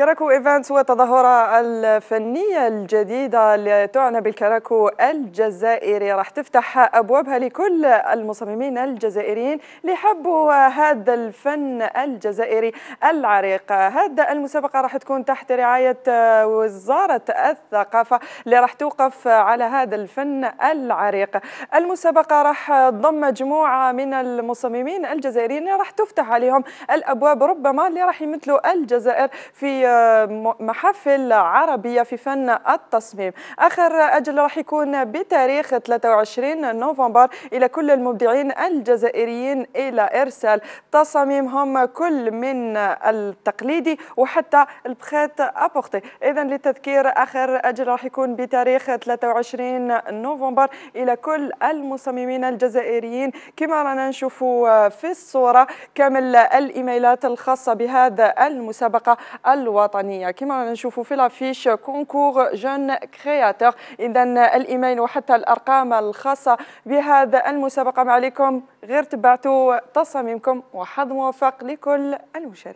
كراكو هو التظاهرة الفنية الجديدة اللي تعنى بالكراكو الجزائري راح تفتح أبوابها لكل المصممين الجزائريين اللي حبوا هذا الفن الجزائري العريق هذا المسابقة راح تكون تحت رعاية وزارة الثقافة اللي راح توقف على هذا الفن العريق المسابقة راح تضم مجموعة من المصممين الجزائريين اللي راح تفتح عليهم الأبواب ربما اللي راح يمثلوا الجزائر في محافل عربية في فن التصميم آخر أجل راح يكون بتاريخ 23 نوفمبر إلى كل المبدعين الجزائريين إلى إرسال تصاميمهم كل من التقليدي وحتى البخات أبوغتي إذا للتذكير آخر أجل راح يكون بتاريخ 23 نوفمبر إلى كل المصممين الجزائريين كما رانا نشوفوا في الصورة كامل الإيميلات الخاصة بهذا المسابقة الوطنية الوطنية كما نشوفوا في لافيش كونكور جون كرياتور إذا الإيميل وحتى الأرقام الخاصة بهذا المسابقة ما عليكم غير تبعتوا تصاميمكم وحظ موفق لكل المشاركين